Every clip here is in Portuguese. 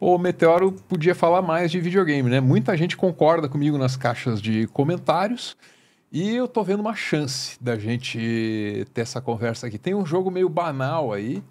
o Meteoro podia falar mais de videogame, né? Muita gente concorda comigo nas caixas de comentários. E eu tô vendo uma chance da gente ter essa conversa aqui. Tem um jogo meio banal aí.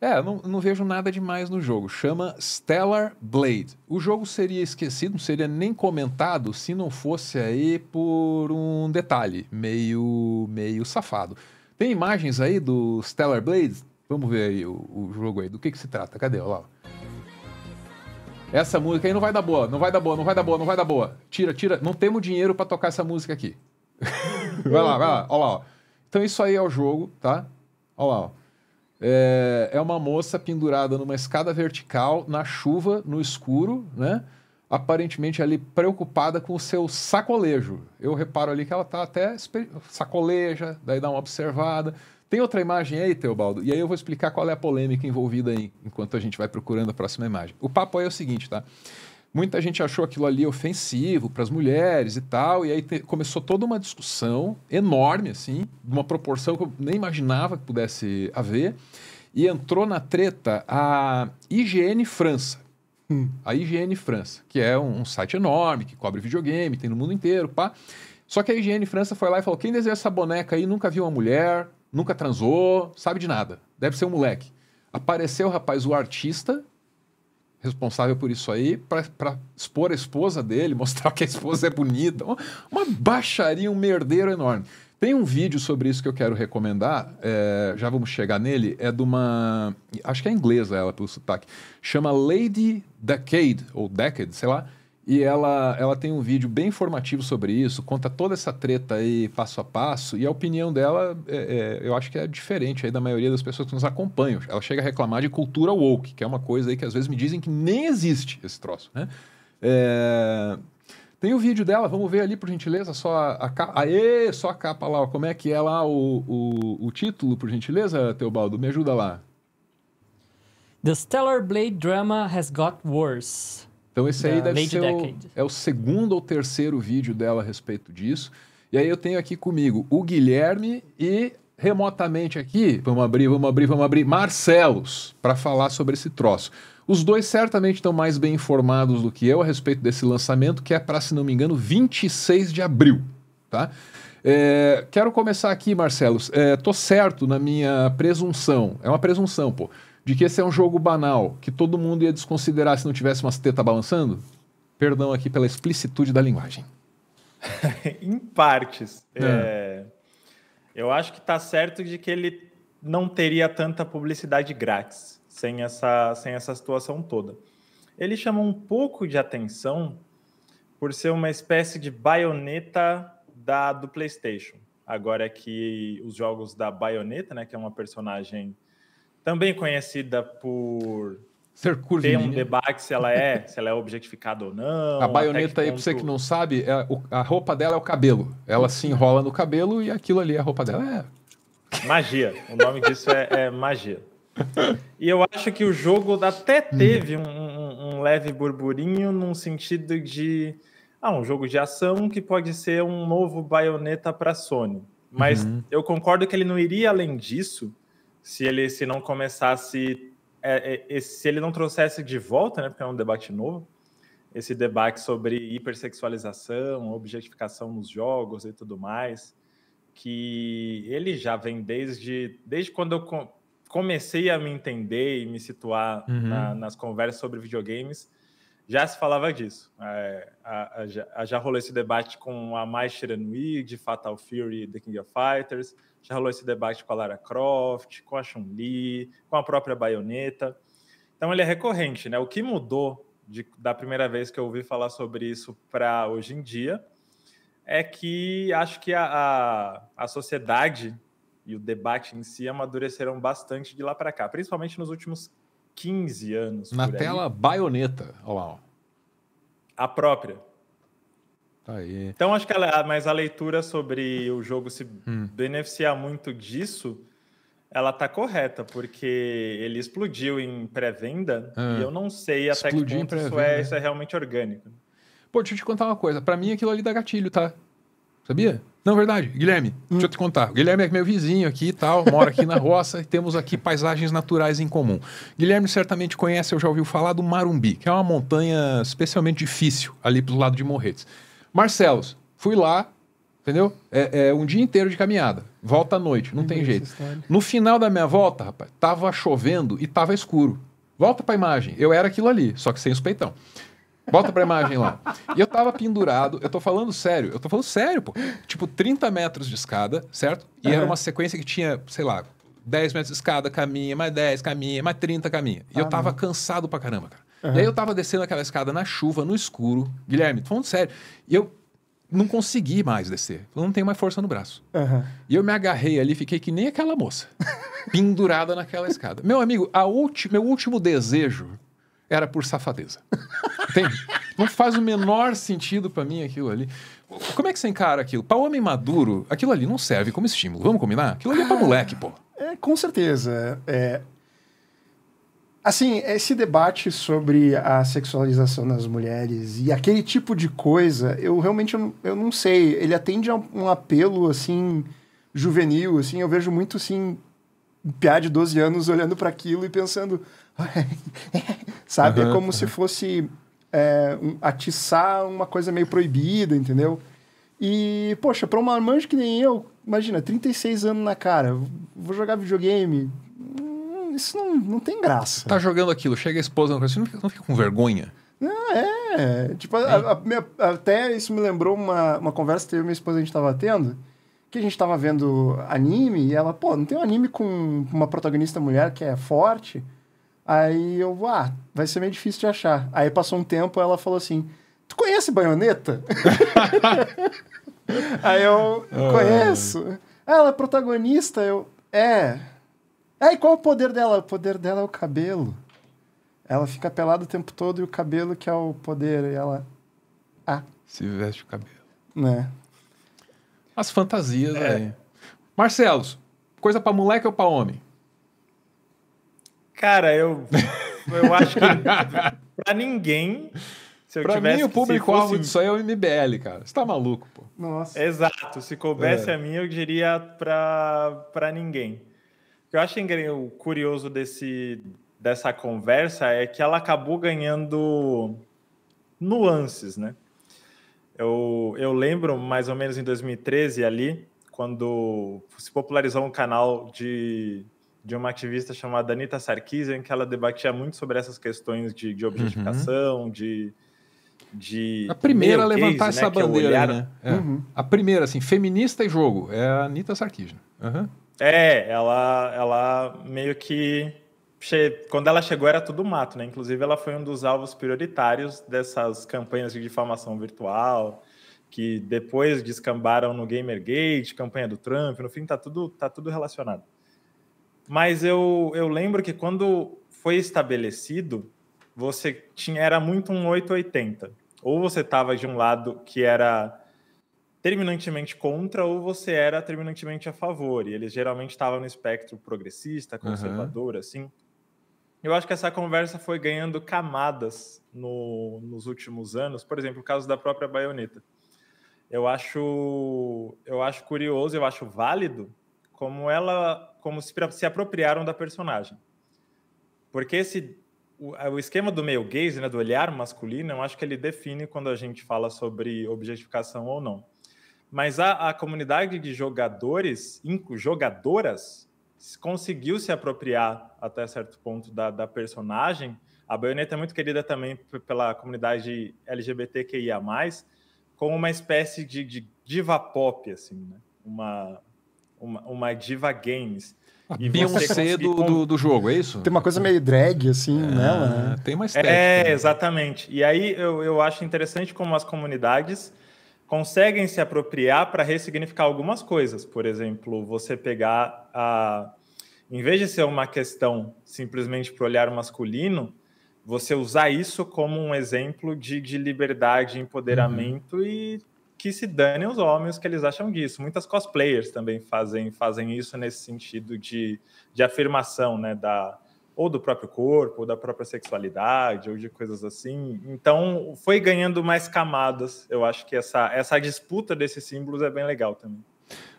É, não, não vejo nada demais no jogo. Chama Stellar Blade. O jogo seria esquecido, não seria nem comentado se não fosse aí por um detalhe meio, meio safado. Tem imagens aí do Stellar Blade? Vamos ver aí o, o jogo aí. Do que, que se trata? Cadê? Olha lá. Essa música aí não vai dar boa, não vai dar boa, não vai dar boa, não vai dar boa. Tira, tira. Não temos dinheiro para tocar essa música aqui. vai lá, vai lá. Ó lá, ó. Então isso aí é o jogo, tá? Ó lá, ó. É, é uma moça pendurada numa escada vertical, na chuva, no escuro, né? Aparentemente ali preocupada com o seu sacolejo. Eu reparo ali que ela tá até sacoleja, daí dá uma observada. Tem outra imagem aí, Teobaldo? E aí eu vou explicar qual é a polêmica envolvida aí, enquanto a gente vai procurando a próxima imagem. O papo aí é o seguinte, tá? Muita gente achou aquilo ali ofensivo para as mulheres e tal, e aí te... começou toda uma discussão enorme, assim, de uma proporção que eu nem imaginava que pudesse haver, e entrou na treta a IGN França. Hum. A IGN França, que é um, um site enorme, que cobre videogame, tem no mundo inteiro, pá. Só que a IGN França foi lá e falou: quem desenhou essa boneca aí nunca viu uma mulher, nunca transou, sabe de nada. Deve ser um moleque. Apareceu, rapaz, o artista responsável por isso aí, para expor a esposa dele, mostrar que a esposa é bonita. Uma, uma baixaria, um merdeiro enorme. Tem um vídeo sobre isso que eu quero recomendar, é, já vamos chegar nele, é de uma. Acho que é inglesa ela, pelo sotaque. Chama Lady Decade, ou Decade, sei lá. E ela, ela tem um vídeo bem informativo sobre isso, conta toda essa treta aí passo a passo, e a opinião dela, é, é, eu acho que é diferente aí da maioria das pessoas que nos acompanham. Ela chega a reclamar de cultura woke, que é uma coisa aí que às vezes me dizem que nem existe esse troço, né? É... Tem o vídeo dela, vamos ver ali por gentileza, só a capa. Aê, só a capa lá, como é que é lá o, o, o título, por gentileza, Teobaldo? Me ajuda lá. The Stellar Blade drama has got worse. Então esse aí deve ser o, é o segundo ou terceiro vídeo dela a respeito disso. E aí eu tenho aqui comigo o Guilherme e remotamente aqui, vamos abrir, vamos abrir, vamos abrir, Marcelos, para falar sobre esse troço. Os dois certamente estão mais bem informados do que eu a respeito desse lançamento, que é para, se não me engano, 26 de abril, tá? É, quero começar aqui, Marcelos. É, tô certo na minha presunção. É uma presunção, pô de que esse é um jogo banal, que todo mundo ia desconsiderar se não tivesse umas tetas balançando? Perdão aqui pela explicitude da linguagem. em partes. É. É, eu acho que está certo de que ele não teria tanta publicidade grátis sem essa, sem essa situação toda. Ele chama um pouco de atenção por ser uma espécie de baioneta da, do PlayStation. Agora é que os jogos da baioneta, né, que é uma personagem também conhecida por ser ter um debate se ela é, se ela é objetificada ou não. A baioneta aí, ponto... pra você que não sabe, é, o, a roupa dela é o cabelo. Ela se enrola no cabelo e aquilo ali é a roupa dela. É... Magia. O nome disso é, é, magia. E eu acho que o jogo até teve um, um, um leve burburinho num sentido de ah, um jogo de ação que pode ser um novo baioneta para Sony. Mas uhum. eu concordo que ele não iria além disso, se ele se não começasse é, é, se ele não trouxesse de volta, né, porque é um debate novo, esse debate sobre hipersexualização, objetificação nos jogos e tudo mais, que ele já vem desde, desde quando eu comecei a me entender e me situar uhum. na, nas conversas sobre videogames, já se falava disso. É, a, a, já, já rolou esse debate com a mais Shiranui, de Fatal Fury The King of Fighters, já rolou esse debate com a Lara Croft, com a Chun-Li, com a própria baioneta. Então ele é recorrente, né? O que mudou de, da primeira vez que eu ouvi falar sobre isso para hoje em dia é que acho que a, a, a sociedade e o debate em si amadureceram bastante de lá para cá, principalmente nos últimos 15 anos. Na tela, baioneta. Olha lá. Ó. A própria. Tá aí. Então acho que a, mas a leitura sobre o jogo se hum. beneficiar muito disso, ela tá correta, porque ele explodiu em pré-venda ah. e eu não sei até que ponto isso é, isso é realmente orgânico. Pô, deixa eu te contar uma coisa. Para mim aquilo ali dá gatilho, tá? Sabia? Não, verdade. Guilherme, hum. deixa eu te contar. O Guilherme é meu vizinho aqui e tal, mora aqui na roça e temos aqui paisagens naturais em comum. Guilherme certamente conhece, eu já ouviu falar do Marumbi, que é uma montanha especialmente difícil ali pro lado de Morretes. Marcelos, fui lá, entendeu? É, é, um dia inteiro de caminhada. Volta à noite, não, tem jeito. No final da minha volta, rapaz, tava chovendo e tava escuro. Volta pra imagem. Eu era aquilo ali, só que sem os peitão. Volta pra imagem lá. E eu tava pendurado, eu tô falando sério, eu tô falando sério, pô. Tipo, 30 metros de escada, certo? E uhum. era uma sequência que tinha, sei lá, 10 metros de escada, caminha, mais 10, caminha, mais 30, caminha. E ah, eu tava não. cansado pra caramba, cara. Uhum. Daí eu tava descendo aquela escada na chuva, no escuro. Guilherme, tô falando sério. E eu não consegui mais descer. Eu não tenho mais força no braço. Uhum. E eu me agarrei ali, fiquei que nem aquela moça, pendurada naquela escada. Meu amigo, a meu último desejo era por safadeza. Entende? Não faz o menor sentido para mim aquilo ali. Como é que você encara aquilo? Para homem maduro, aquilo ali não serve como estímulo. Vamos combinar? Aquilo ali é para moleque, pô. É, com certeza. É, Assim, esse debate sobre a sexualização das mulheres e aquele tipo de coisa, eu realmente eu, eu não sei. Ele atende a um apelo, assim, juvenil, assim. Eu vejo muito, assim, um piá de 12 anos olhando para aquilo e pensando... Sabe? Uhum, é como uhum. se fosse é, um, atiçar uma coisa meio proibida, entendeu? E, poxa, pra uma manja que nem eu, imagina, 36 anos na cara, vou jogar videogame, isso não, não tem graça. Tá jogando aquilo, chega a esposa, assim, não, fica, não fica com vergonha? Não, é. Tipo, é. A, a minha, até isso me lembrou uma, uma conversa que eu e minha esposa a gente tava tendo, que a gente tava vendo anime, e ela, pô, não tem um anime com uma protagonista mulher que é forte? Aí eu, ah, vai ser meio difícil de achar. Aí passou um tempo, ela falou assim, tu conhece Baioneta? Aí eu, conheço. Ah, ela é protagonista, eu, é... É, e qual é o poder dela? O poder dela é o cabelo. Ela fica pelada o tempo todo e o cabelo que é o poder. E ela. Ah. Se veste o cabelo. Né? As fantasias, é. Marcelos, coisa pra moleque ou pra homem? Cara, eu. Eu acho que. pra ninguém. Se eu pra tivesse mim, o público-alvo fosse... disso aí é o MBL, cara. Você tá maluco, pô. Nossa. Exato. Se coubesse é. a mim, eu diria pra, pra ninguém. O que eu acho curioso desse, dessa conversa é que ela acabou ganhando nuances, né? Eu, eu lembro mais ou menos em 2013 ali, quando se popularizou um canal de, de uma ativista chamada Anita Sarkeesian, que ela debatia muito sobre essas questões de, de objetificação, uhum. de, de. A primeira a levantar né, essa é bandeira, olhar... né? É. Uhum. A primeira, assim, feminista e jogo, é a Anita Sarkeesian. Uhum. É, ela, ela meio que. Che... Quando ela chegou era tudo mato, né? Inclusive, ela foi um dos alvos prioritários dessas campanhas de difamação virtual, que depois descambaram no Gamergate, campanha do Trump, no fim, tá tudo, tá tudo relacionado. Mas eu, eu lembro que quando foi estabelecido, você tinha era muito um 880. Ou você estava de um lado que era terminantemente contra ou você era terminantemente a favor. E eles geralmente estavam no espectro progressista, conservador, uhum. assim. Eu acho que essa conversa foi ganhando camadas no, nos últimos anos. Por exemplo, o caso da própria baioneta. Eu acho, eu acho curioso, eu acho válido como ela, como se, se apropriaram da personagem. Porque esse o, o, esquema do male gaze, né, do olhar masculino, eu acho que ele define quando a gente fala sobre objetificação ou não mas a, a comunidade de jogadores, jogadoras, conseguiu se apropriar até certo ponto da, da personagem. A Bayonetta é muito querida também pela comunidade LGBTQIA+, como uma espécie de, de diva pop, assim, né? Uma, uma, uma diva games. e Beyoncé do, com... do, do, jogo, é isso? Tem uma coisa meio drag, assim, é, nela, né? Tem uma estética. É, né? exatamente. E aí eu, eu acho interessante como as comunidades conseguem se apropriar para ressignificar algumas coisas. Por exemplo, você pegar a. Em vez de ser uma questão simplesmente para olhar masculino, você usar isso como um exemplo de, de liberdade, empoderamento uhum. e que se dane os homens que eles acham disso. Muitas cosplayers também fazem, fazem isso nesse sentido de, de afirmação né, da, ou do próprio corpo, ou da própria sexualidade, ou de coisas assim. Então, foi ganhando mais camadas. Eu acho que essa, essa disputa desses símbolos é bem legal também.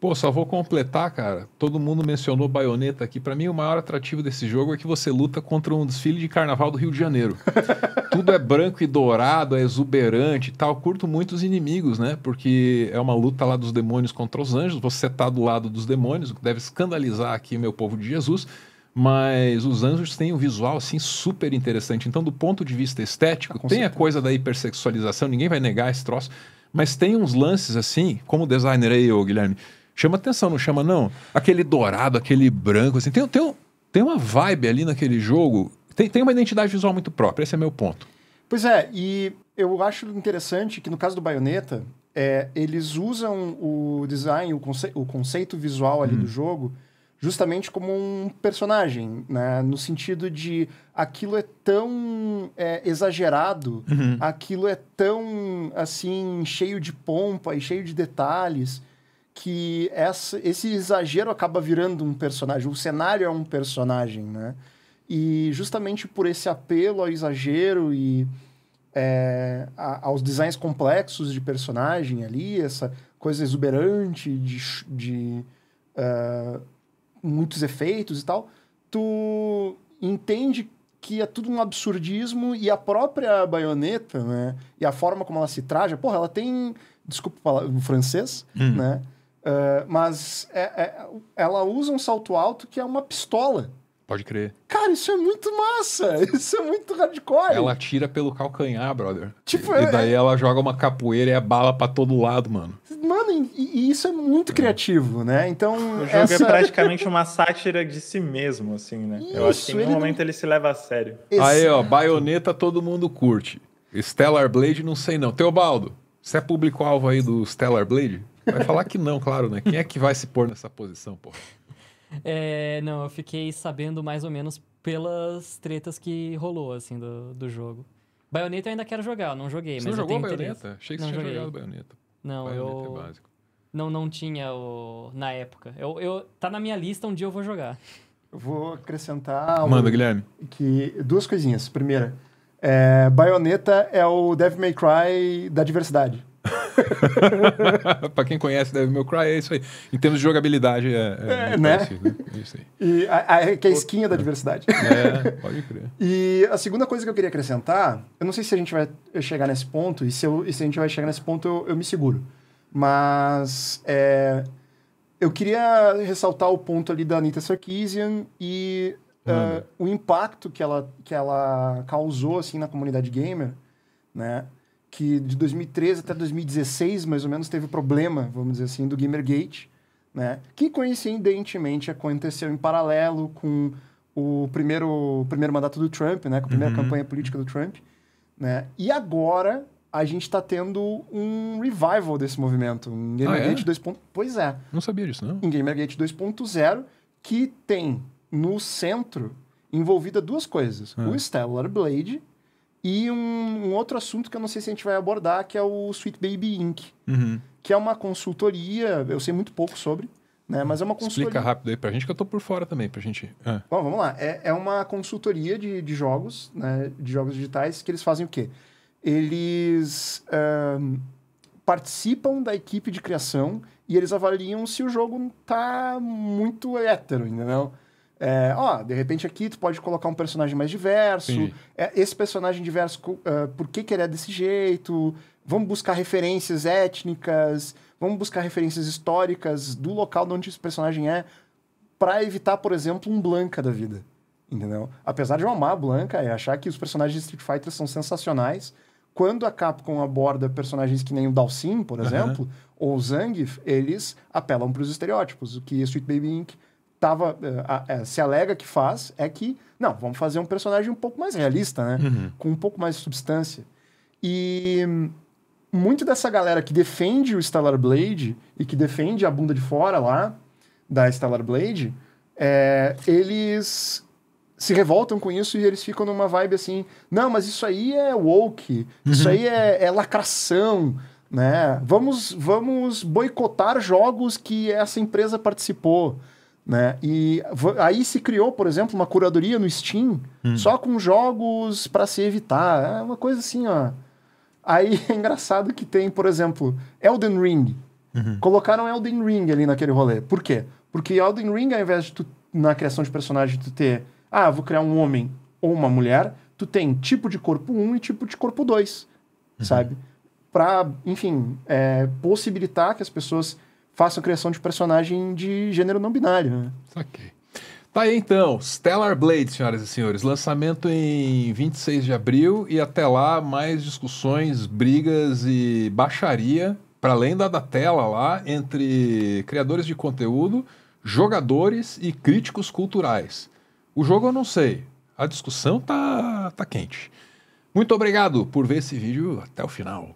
Pô, só vou completar, cara. Todo mundo mencionou baioneta aqui. Para mim, o maior atrativo desse jogo é que você luta contra um desfile de carnaval do Rio de Janeiro. Tudo é branco e dourado, é exuberante e tal. Curto muito os inimigos, né? Porque é uma luta lá dos demônios contra os anjos. Você tá do lado dos demônios, o que deve escandalizar aqui meu povo de Jesus. Mas os anjos têm um visual assim super interessante. Então, do ponto de vista estético, ah, tem certeza. a coisa da hipersexualização, ninguém vai negar esse troço. Mas tem uns lances assim, como o designer aí, ô Guilherme, chama atenção, não chama, não? Aquele dourado, aquele branco, assim, tem, tem, tem uma vibe ali naquele jogo. Tem, tem uma identidade visual muito própria, esse é meu ponto. Pois é, e eu acho interessante que no caso do Baioneta, é, eles usam o design, o, conce o conceito visual ali hum. do jogo justamente como um personagem, né? No sentido de aquilo é tão é, exagerado, uhum. aquilo é tão assim cheio de pompa e cheio de detalhes que essa, esse exagero acaba virando um personagem. O cenário é um personagem, né? E justamente por esse apelo ao exagero e é, a, aos designs complexos de personagem ali, essa coisa exuberante de, de uh, muitos efeitos e tal, tu entende que é tudo um absurdismo e a própria baioneta, né? E a forma como ela se traja, porra, ela tem. Desculpa falar no francês, hum. né? Uh, mas é, é, ela usa um salto alto que é uma pistola. Pode crer. Cara, isso é muito massa. Isso é muito hardcore. Ela tira pelo calcanhar, brother. Tipo, e, é... daí é. ela joga uma capoeira e é bala pra todo lado, mano. Mano, e, e isso é muito criativo, né? Então. O jogo é essa... é praticamente uma sátira de si mesmo, assim, né? Isso, Eu acho que em nenhum momento não... ele se leva a sério. Exato. Aí, ó, baioneta todo mundo curte. Stellar Blade, não sei não. Teobaldo, você é público-alvo aí do Stellar Blade? Vai falar que não, claro, né? Quem é que vai se pôr nessa posição, porra? É, não, eu fiquei sabendo mais ou menos pelas tretas que rolou, assim, do, do jogo. Bayonetta eu ainda quero jogar, eu não joguei, Você mas não jogou Bayonetta? Achei que não você tinha jogado Bayonetta. Não, Bayonetta é eu... É básico. Não, não tinha o... na época. Eu, eu... Tá na minha lista, um dia eu vou jogar. Eu vou acrescentar... Manda, um... Guilherme. Que... Duas coisinhas. Primeira, é... Bayonetta é o Devil May Cry da diversidade. para quem conhece Devil May Cry, é isso aí. Em termos de jogabilidade, é, é, é, é né? Parecido, né? É e a, a, que é a esquinha da diversidade. É, pode crer. e a segunda coisa que eu queria acrescentar, eu não sei se a gente vai chegar nesse ponto, e se, eu, e se a gente vai chegar nesse ponto, eu, eu me seguro. Mas é, eu queria ressaltar o ponto ali da Anita Sarkeesian e uh, o impacto que ela, que ela causou assim na comunidade gamer, né? que de 2013 até 2016, mais ou menos, teve problema, vamos dizer assim, do Gamergate, né? Que coincidentemente aconteceu em paralelo com o primeiro, primeiro mandato do Trump, né? Com a primeira uhum. campanha política do Trump, né? E agora a gente está tendo um revival desse movimento. Um Gamergate ah, é? 2.0. Pois é. Não sabia disso, não. Um Gamergate 2.0, que tem no centro envolvida duas coisas: é. o Stellar Blade e um, um, outro assunto que eu não sei se a gente vai abordar, que é o Sweet Baby Inc., uhum. que é uma consultoria, eu sei muito pouco sobre, né? Mas é uma consultoria. Explica rápido aí pra gente que eu tô por fora também, pra gente. Ah. Bom, vamos lá. É, é uma consultoria de, de jogos, né? De jogos digitais, que eles fazem o quê? Eles um, participam da equipe de criação e eles avaliam se o jogo tá muito hétero, entendeu? É, ó, de repente aqui tu pode colocar um personagem mais diverso. É, esse personagem diverso, uh, por que, que ele é desse jeito? Vamos buscar referências étnicas, vamos buscar referências históricas do local de onde esse personagem é, para evitar, por exemplo, um Blanca da vida. Entendeu? Apesar de eu amar a Blanca e achar que os personagens de Street Fighter são sensacionais, quando a Capcom aborda personagens que nem o Dalsim, por exemplo, uhum. ou o Zangief, eles apelam para os estereótipos, o que é Street Baby Inc tava, uh, uh, se alega que faz é que, não, vamos fazer um personagem um pouco mais realista, né? Uhum. Com um pouco mais de substância. E hum, muito dessa galera que defende o Stellar Blade e que defende a bunda de fora lá da Stellar Blade, é, eles se revoltam com isso e eles ficam numa vibe assim, não, mas isso aí é woke, isso uhum. aí é, é lacração, né? Vamos, vamos boicotar jogos que essa empresa participou. Né? E aí se criou, por exemplo, uma curadoria no Steam hum. só com jogos para se evitar. É uma coisa assim, ó. Aí é engraçado que tem, por exemplo, Elden Ring. Uhum. Colocaram Elden Ring ali naquele rolê. Por quê? Porque Elden Ring, ao invés de tu, na criação de personagem, tu ter, ah, vou criar um homem ou uma mulher, tu tem tipo de corpo 1 e tipo de corpo 2, uhum. sabe? Pra, enfim, é, possibilitar que as pessoas façam criação de personagem de gênero não binário. Né? Saquei. Tá aí então, Stellar Blade, senhoras e senhores. Lançamento em 26 de abril e até lá mais discussões, brigas e baixaria, para além da, da tela lá, entre criadores de conteúdo, jogadores e críticos culturais. O jogo eu não sei, a discussão tá, tá quente. Muito obrigado por ver esse vídeo até o final.